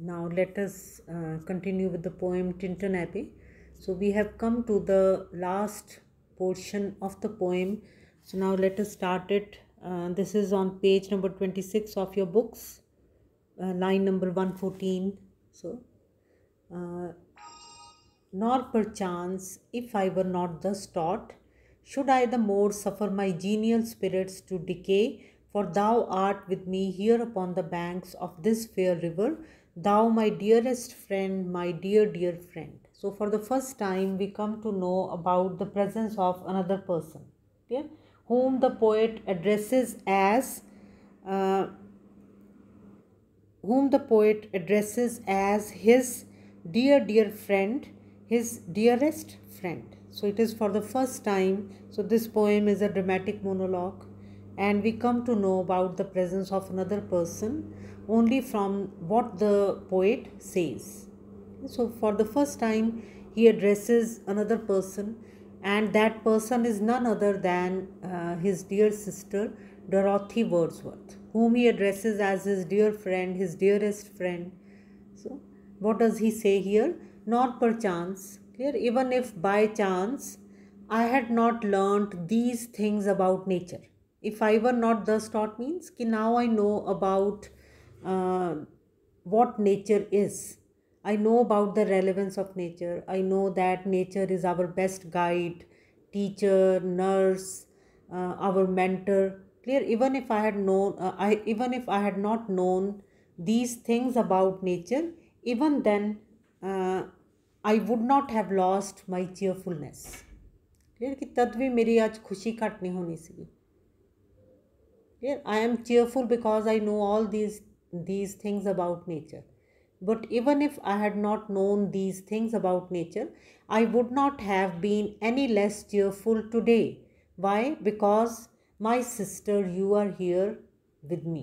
now let us uh, continue with the poem Tintin Abbey. So we have come to the last portion of the poem. So now let us start it. Uh, this is on page number 26 of your books, uh, line number 114. So, uh, nor perchance, if I were not thus taught, should I the more suffer my genial spirits to decay, for thou art with me here upon the banks of this fair river Thou, my dearest friend, my dear, dear friend. So, for the first time, we come to know about the presence of another person, yeah, whom the poet addresses as. Uh, whom the poet addresses as his dear dear friend his dearest friend so it is for the first time so this poem is a dramatic monologue and we come to know about the presence of another person only from what the poet says. So, for the first time, he addresses another person, and that person is none other than uh, his dear sister Dorothy Wordsworth, whom he addresses as his dear friend, his dearest friend. So, what does he say here? Not perchance, clear, even if by chance I had not learnt these things about nature. If I were not thus taught means ki now I know about uh, what nature is. I know about the relevance of nature. I know that nature is our best guide, teacher, nurse, uh, our mentor. Clear. Even if I had known, uh, I even if I had not known these things about nature, even then, uh, I would not have lost my cheerfulness. Clear? कि तद भी मेरी आज खुशी घट नहीं होनी सी these things about nature. But even if I had not known these things about nature, I would not have been any less cheerful today. Why? Because my sister, you are here with me.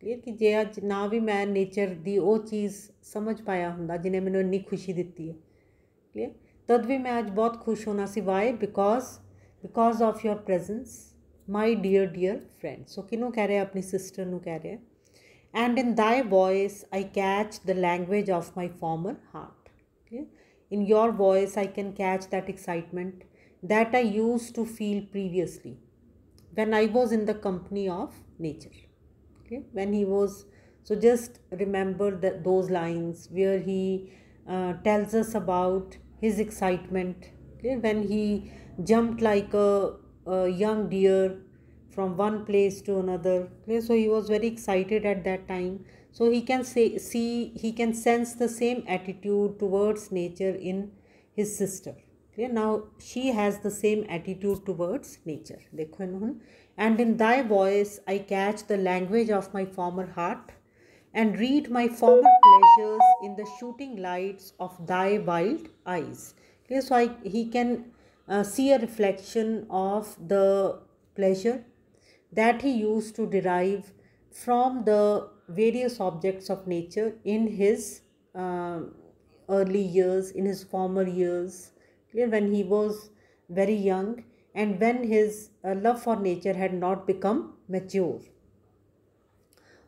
clear ਕਿ ਜੇ ਅੱਜ ਨਾ ਵੀ ਮੈਂ nature ਦੀ ਉਹ ਚੀਜ਼ ਸਮਝ ਪਾਇਆ ਹੁੰਦਾ ਜਿਨੇ ਮੈਨੂੰ ਇੰਨੀ ਖੁਸ਼ੀ ਦਿੱਤੀ ਹੈ ਕਲੀਅਰ ਤਦ ਵੀ ਮੈਂ ਅੱਜ ਬਹੁਤ ਖੁਸ਼ ਹੋਣਾ ਸੀ why because because of your presence my dear dear friend so ਕਿਨੂੰ ਕਹਿ ਰਿਹਾ ਆਪਣੀ ਸਿਸਟਰ ਨੂੰ ਕਹਿ ਰਿਹਾ and in thy voice I catch the language of my former heart. Okay? In your voice, I can catch that excitement that I used to feel previously when I was in the company of nature. Okay? When he was, so just remember that those lines where he uh, tells us about his excitement okay? when he jumped like a, a young deer from one place to another place. So he was very excited at that time. So he can say, see, he can sense the same attitude towards nature in his sister. Okay? Now she has the same attitude towards nature. And in thy voice I catch the language of my former heart and read my former pleasures in the shooting lights of thy wild eyes. Okay, so I, he can uh, see a reflection of the pleasure that he used to derive from the various objects of nature in his uh, early years, in his former years, when he was very young, and when his uh, love for nature had not become mature.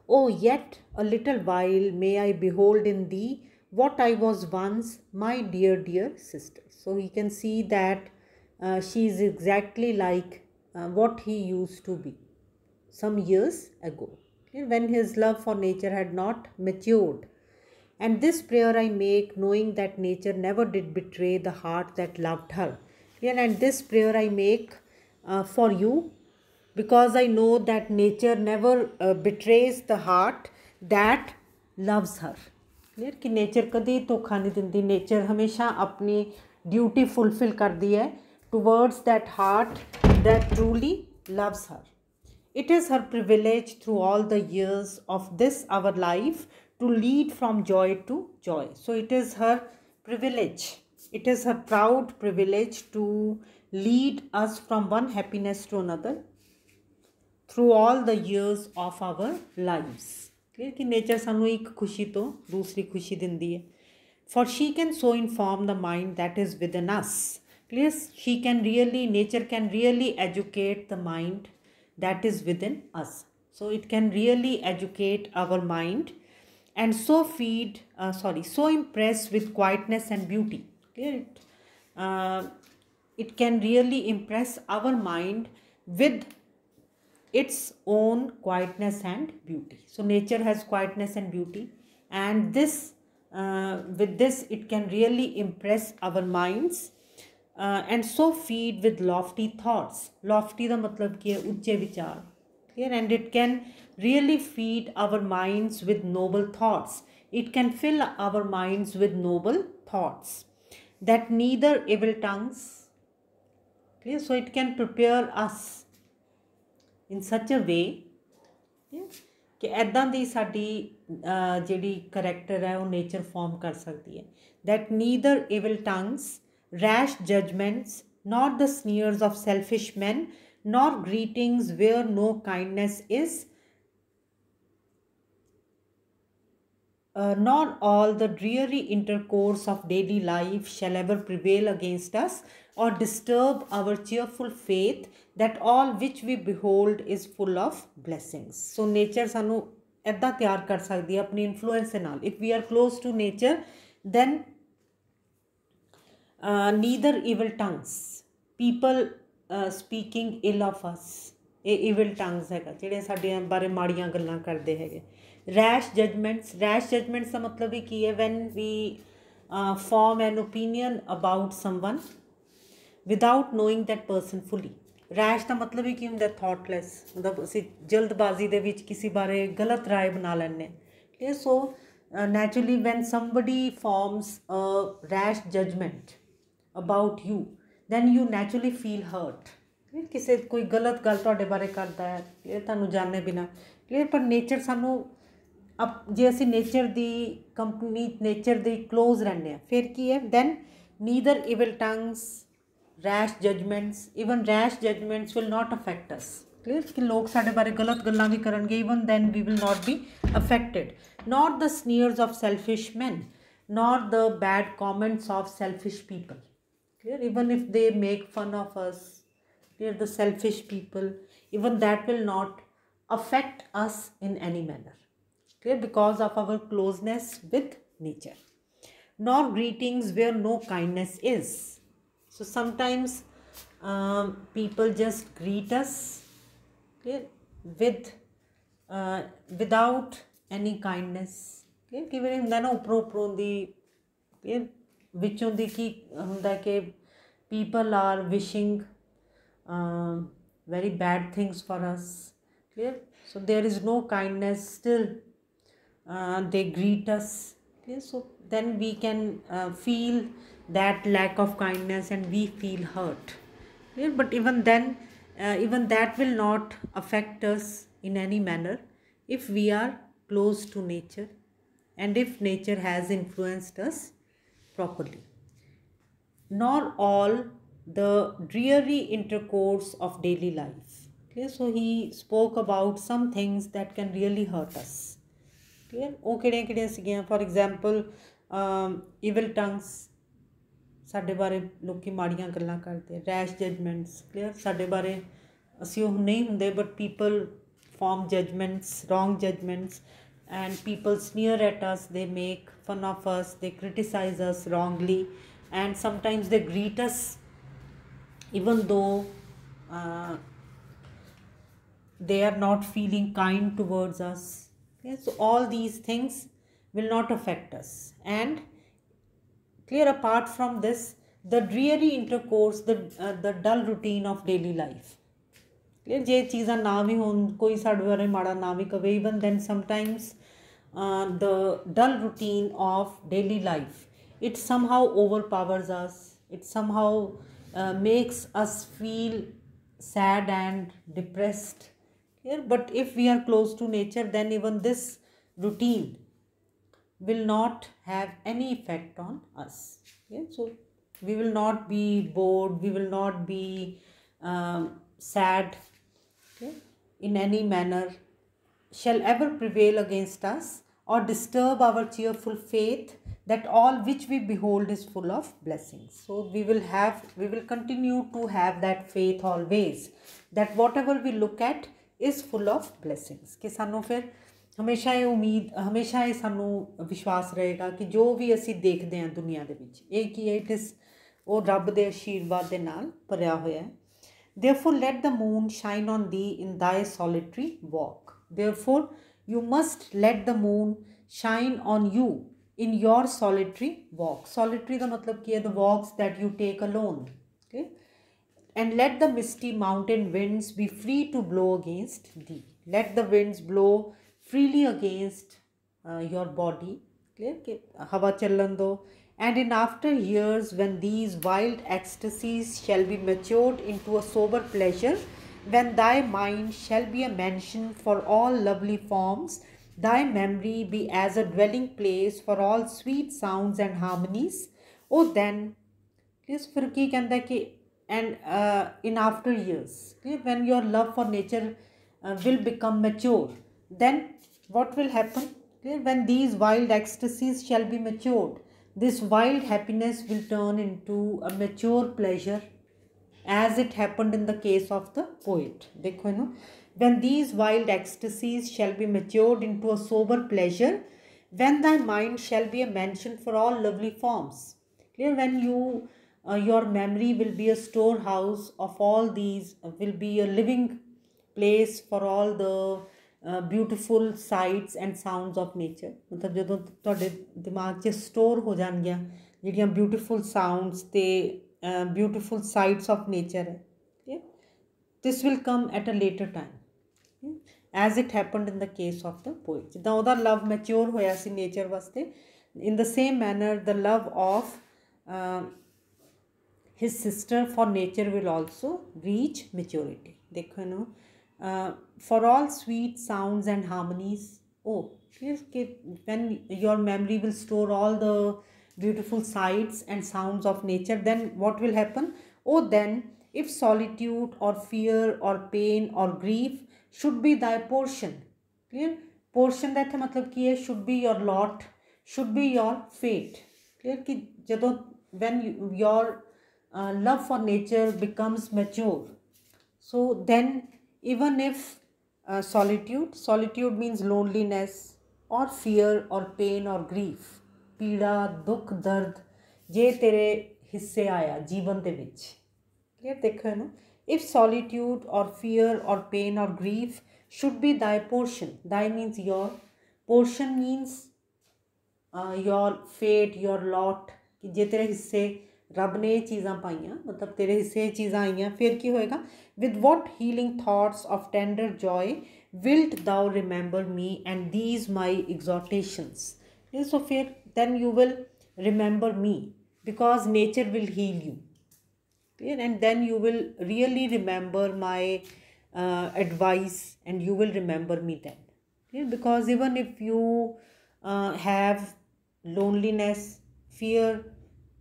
Oh, yet a little while may I behold in thee what I was once, my dear, dear sister. So he can see that uh, she is exactly like uh, what he used to be some years ago when his love for nature had not matured. And this prayer I make knowing that nature never did betray the heart that loved her. And this prayer I make uh, for you because I know that nature never uh, betrays the heart that loves her. Clear कि nature कभी धोखा नहीं दिंदी nature हमेशा अपनी duty fulfil करती है towards that heart that truly loves her it is her privilege through all the years of this our life to lead from joy to joy. So it is her privilege. It is her proud privilege to lead us from one happiness to another through all the years of our lives. Clear कि nature सानू एक खुशी तो दूसरी खुशी दिंदी है for she can so inform the mind that is within us clear she can really nature that is within us. So it can really educate our mind and so feed, uh, sorry, so impressed with quietness and beauty. Clear it? Uh, it can really impress our mind with its own quietness and beauty. So nature has quietness and beauty and this uh, with this it can really impress our minds uh, and so feed with lofty thoughts. Lofty the मतलब कि है उच्चे विचार clear and it can really feed our minds with noble it can fill our minds with noble thoughts that neither evil tongues so it can prepare us in such a way ਕਿ ਐਦਾਂ ਦੀ ਸਾਡੀ ਜਿਹੜੀ character ਹੈ ਉਹ nature farm ਕਰ ਸਕਦੀ ਹੈ that neither evil tongues rash judgments, not the sneers of selfish men, nor greetings where no kindness is, uh, nor all the dreary intercourse of daily life shall ever prevail against us or disturb our cheerful faith that all which we behold is full of blessings. So nature ਸਾਨੂੰ ਇਦਾਂ tiyar kar ਸਕਦੀ apni influence influence ਦੇ ਨਾਲ if we are close to nature neither evil tongues people speaking ill of us ਇਹ evil ਟੰਗਸ ਹੈਗਾ ਜਿਹੜੇ ਸਾਡੇ ਬਾਰੇ ਮਾੜੀਆਂ ਗੱਲਾਂ ਕਰਦੇ ਹੈਗੇ ਰੈਸ਼ ਜਜਮੈਂਟਸ ਰੈਸ਼ ਜਜਮੈਂਟਸ ਦਾ ਮਤਲਬ ਇਹ ਕੀ ਹੈ when we form an opinion about someone without knowing that person fully rash ਦਾ ਮਤਲਬ ਇਹ ਕੀ ਹੁੰਦਾ ਥਾਟਲੈਸ ਮਤਲਬ ਅਸੀਂ ਜਲਦਬਾਜ਼ੀ ਦੇ ਵਿੱਚ ਕਿਸੇ ਬਾਰੇ ਗਲਤ ਰਾਏ ਬਣਾ ਲੈਂਦੇ ਹਾਂ so uh, naturally when somebody forms a rash judgment about you then you naturally feel hurt किसी कोई गलत गल ते बारे करता है तू जाने बिना क्लीयर पर नेचर सू अप जे असी नेचर की कंपनी नेचर द कलोज रहने फिर की है then neither evil tongues rash judgments even rash judgments will not affect us clear कि लोग साढ़े बारे गलत गल् भी करे even then we will not be affected not the sneers of selfish men not the bad comments of selfish people even if they make fun of us are the selfish people even that will not affect us in any manner clear? because of our closeness with nature nor greetings where no kindness is so sometimes um, people just greet us with uh, without any kindness ਕਿ ਵੀਰੇ ਹੁੰਦਾ ਨਾ ਉਪਰੋਂ ਉਪਰੋਂ ਦੀ which ਦੀ ਕੀ ਹੁੰਦਾ ਕਿ people are wishing very bad things for us clear so there is no kindness still they then we can feel that lack of kindness and we feel hurt but even then even that will not affect us in any manner if we are close to nature and if nature has influenced us properly. Nor all the dreary intercourse of daily life. Okay, So he spoke about some things that can really hurt us. Clear? ਉਹ ਕਿਹੜੀਆਂ ਕਿਹੜੀਆਂ ਸੀਗੀਆਂ for example evil ਟੰਗਸ ਸਾਡੇ ਬਾਰੇ ਲੋਕੀ ਮਾੜੀਆਂ ਗੱਲਾਂ ਕਰਦੇ ਰੈਸ਼ ਜਜਮੈਂਟਸ ਕਲੀਅਰ ਸਾਡੇ ਬਾਰੇ ਅਸੀਂ ਉਹ ਨਹੀਂ ਹੁੰਦੇ but people form judgments wrong judgments and people sneer at us they make fun of us they criticize us wrongly and sometimes they greet us even though uh, they are not feeling kind towards us okay? so all these things will not affect us and clear apart from this the dreary intercourse the uh, the dull routine of daily life clear ये चीज़ा ना भी हो कोई साढ़े बारे माड़ा ना भी कवे even then sometimes the dull routine of daily life it somehow overpowers us it some sad and depressed here but if we are close to nature then even this routine will not have any effect on us yeah? so we will not be bored we will not be um, sad okay, in any manner shall ever prevail against us or disturb our cheerful faith that all which we behold is full of blessings so we will have we will continue to have that faith always that whatever we look at is full of blessings ਕਿ ਸਾਨੂੰ ਫਿਰ ਹਮੇਸ਼ਾ ਇਹ ਉਮੀਦ ਹਮੇਸ਼ਾ ਇਹ ਸਾਨੂੰ ਵਿਸ਼ਵਾਸ ਰਹੇਗਾ ਕਿ ਜੋ ਵੀ ਅਸੀਂ ਦੇਖਦੇ ਹਾਂ ਦੁਨੀਆ ਦੇ ਵਿੱਚ ਇਹ ਕੀ ਹੈ ਇਟ ਇਸ ਉਹ ਰੱਬ ਦੇ ਆਸ਼ੀਰਵਾਦ ਦੇ ਨਾਲ ਭਰਿਆ Therefore, let the moon shine on thee in thy solitary walk. Therefore, you must let the moon shine on you in your solitary walk. Solitary the मतलब कि the walks that you take alone. Okay? And let the misty mountain winds be free to blow against thee. Let the winds blow freely against uh, your body. Okay? and in after years when these wild ecstasies shall be matured into a sober pleasure, when thy mind shall be a mansion for all lovely forms, thy memory be as a dwelling place for all sweet sounds and harmonies, oh then, this Firki ਕਹਿੰਦਾ ਕਿ and uh, in after years when your love for nature uh, will become mature then what will happen when these wild ecstasies shall be matured this wild happiness will turn into a mature pleasure as it happened in the case of the poet. देखो ना When these wild ecstasies shall be matured into a sober pleasure, when thy mind shall be a mansion for all lovely forms. Clear? When you, uh, your memory will be a storehouse of all these, will be a living place for all the beautiful sights and sound of nature मतलब जो थोड़े तो दिमाग से store हो जाएगियाँ जीडिया beautiful sounds ते ब्यूटीफुल साइट्स ऑफ नेचर है this will come at a later time as it happened in the case of the poet जिदा वह लव मैच्योर होया नेचर वास्ते in the same manner the love of his sister for nature will also reach maturity देखो इन्हों uh, for all sweet sounds and harmonies. Oh, when your memory will store all the beautiful sights and sounds of nature, then what will happen? Oh, then if solitude or fear or pain or grief should be thy portion. Clear? portion that है मतलब कि ये should be your lot should your your fate clear when जदों when your love for nature becomes mature even if solitude solitude means loneliness और or और pain और grief पीड़ा दुख दर्द जे तेरे हिस्से आया जीवन के बीच क्लियर देखो इन इफ सॉलीट्यूड और फीयर और पेन और grief should be thy portion thy means your portion means your fate your lot कि जे तेरे हिस्से रब ने यह चीज़ा पाइया मतलब तेरे हिस्से चीज़ा आई हैं फिर की होएगा with what healing thoughts of tender joy wilt thou remember me and these my exhortations so फिर then you will remember me because nature will heal you and then you will really remember my advice and you will remember me then because even if you have loneliness fear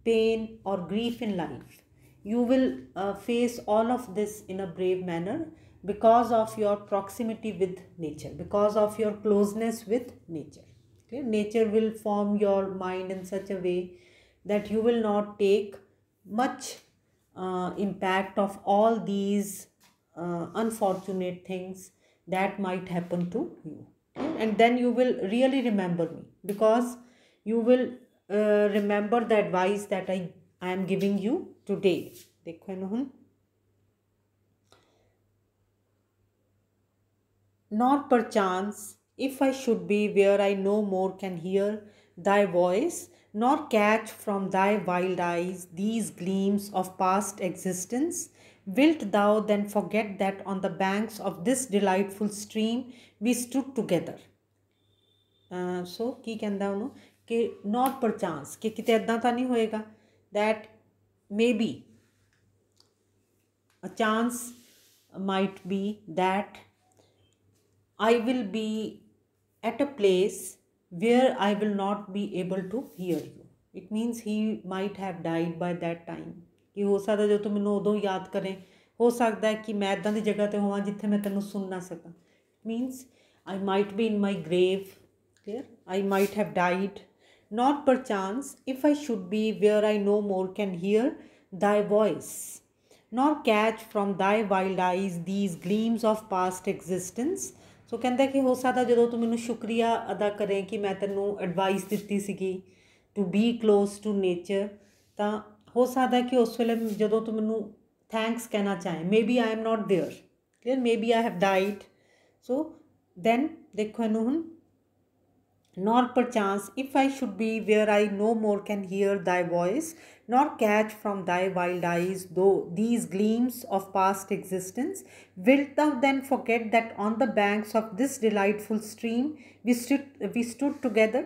pain, or grief in life. You will uh, face all of this in a brave manner because of your proximity with nature, because of your closeness with nature. Okay? Nature will form your mind in such a way that you will not take much uh, impact of all these uh, unfortunate things that might happen to you and then you will really remember me because you will uh, remember the advice that I, I am giving you today. देखो Not perchance, if I should be where I no more can hear thy voice, nor catch from thy wild eyes these gleams of past existence, wilt thou then forget that on the banks of this delightful stream we stood together? Uh, so, ਕੀ ਕਹਿੰਦਾ ਕਿ ਨਾਟ ਪਰ chance ਕਿ ਕਿਤੇ ਇਦਾਂ ਤਾਂ ਨਹੀਂ ਹੋਏਗਾ that maybe a chance might be that I will be at a place where I will not be able to hear you it means he might have died by that time ਕਿ ਹੋ ਸਕਦਾ ਜੋ ਤੂੰ ਮੈਨੂੰ ਉਦੋਂ ਯਾਦ ਕਰੇ ਹੋ ਸਕਦਾ ਹੈ ਕਿ ਮੈਂ ਇਦਾਂ ਦੀ ਜਗ੍ਹਾ ਤੇ ਹੋਵਾਂ ਜਿੱਥੇ ਮੈਂ ਤੈਨੂੰ ਸੁਣ ਨਾ ਸਕਾਂ means I might be in my grave clear I might have died not perchance, if I should be where I no more can hear thy voice, nor catch from thy wild eyes these gleams of past existence. So ਕਹਿੰਦਾ ਕਿ ਹੋ ਸਕਦਾ ਜਦੋਂ ਤੂੰ ਮੈਨੂੰ ਸ਼ੁਕਰੀਆ ਅਦਾ ਕਰੇ ਕਿ ਮੈਂ ਤੈਨੂੰ ਐਡਵਾਈਸ ਦਿੱਤੀ ਸੀਗੀ to be close to nature ਤਾਂ ਹੋ ਸਕਦਾ ਕਿ ਉਸ ਵੇਲੇ ਜਦੋਂ ਤੂੰ ਮੈਨੂੰ ਥੈਂਕਸ ਕਹਿਣਾ ਚਾਹੇ maybe I am not there clear maybe I have died so then ਦੇਖੋ ਇਹਨੂੰ ਹੁਣ nor perchance if I should be where I no more can hear thy voice, nor catch from thy wild eyes though these gleams of past existence, wilt thou then forget that on the banks of this delightful stream we stood we stood together?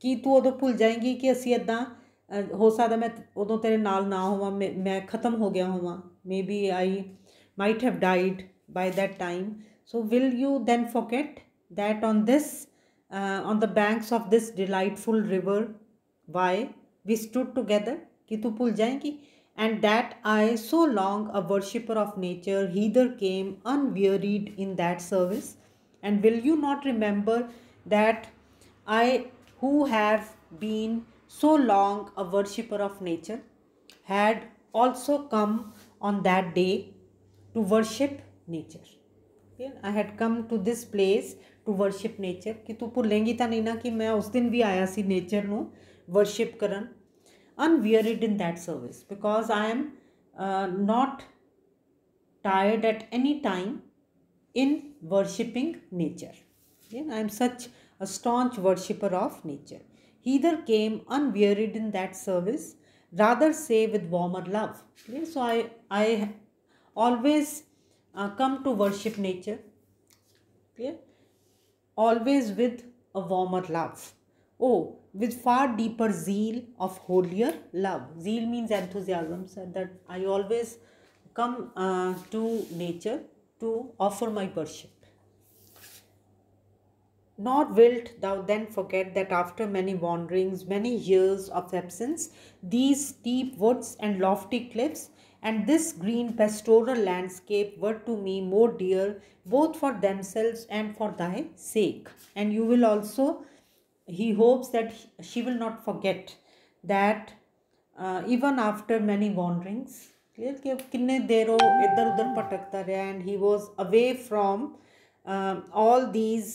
ਕੀ ਤੂੰ ਉਦੋਂ ਭੁੱਲ ਜਾਏਂਗੀ ਕਿ ਅਸੀਂ ਇਦਾਂ ਹੋ ਸਕਦਾ ਮੈਂ ਉਦੋਂ ਤੇਰੇ ਨਾਲ ਨਾ ਹੋਵਾਂ ਮੈਂ ਖਤਮ ਹੋ ਗਿਆ ਹੋਵਾਂ maybe I might have died by that time so will you then forget that on this uh, on the banks of this delightful river why we stood together कि and that I so long a worshipper of nature hither came unwearied in that service and will you not remember that I who have been so long a worshipper of nature had also come on that day to worship nature. I had come to this place to worship nature कि तू भुलेंगी तो नहीं ना कि मैं उस दिन भी आया सी नेचर न वर्शिप करन unwearied in that service because I am not tired at any time in worshipping nature ठीक I am such a staunch worshipper of nature hither came unwearied in that service rather say with warmer love ठीक so I I always come to worship nature clear always with a warmer love. Oh, with far deeper zeal of holier love. Zeal means enthusiasm, that I always come uh, to nature to offer my worship. Nor wilt thou then forget that after many wanderings, many years of absence, these steep woods and lofty cliffs and this green pastoral landscape were to me more dear both for themselves and for thy sake. And you will also, he hopes that she will not forget that uh, even after many wanderings, clear कि अब किन्ने देर वो इधर उधर भटकता रहा and he was away from all these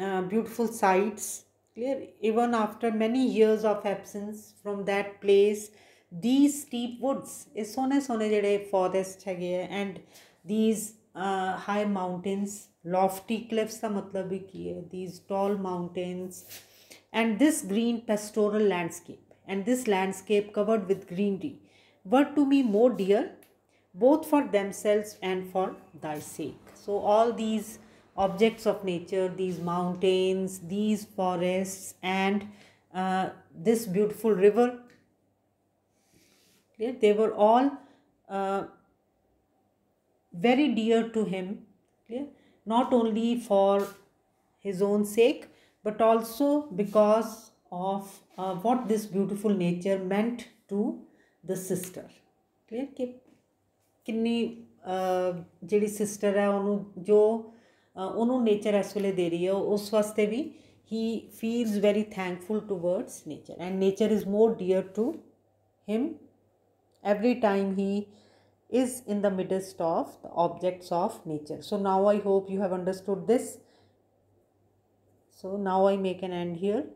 beautiful sights clear even after these steep woods ਇਹ ਸੋਹਣੇ ਸੋਹਣੇ ਜਿਹੜੇ ਫੋਰੈਸਟ ਹੈਗੇ ਐ and these uh, high mountains, lofty cliffs The ਮਤਲਬ these tall mountains and this green pastoral landscape and this landscape covered with greenery were to me more dear both for themselves and for thy sake so all these objects of nature these mountains these forests and uh, this beautiful river they were all uh, very dear to him not only for his own sake but also because of uh, what this beautiful nature meant to the sister clear ki kinni jehdi sister hai onu jo nature is vele de rahi he feels very thankful towards nature and nature is more dear to him every time he is in the midst of the objects of nature. So now I hope you have understood this. So now I make an end here.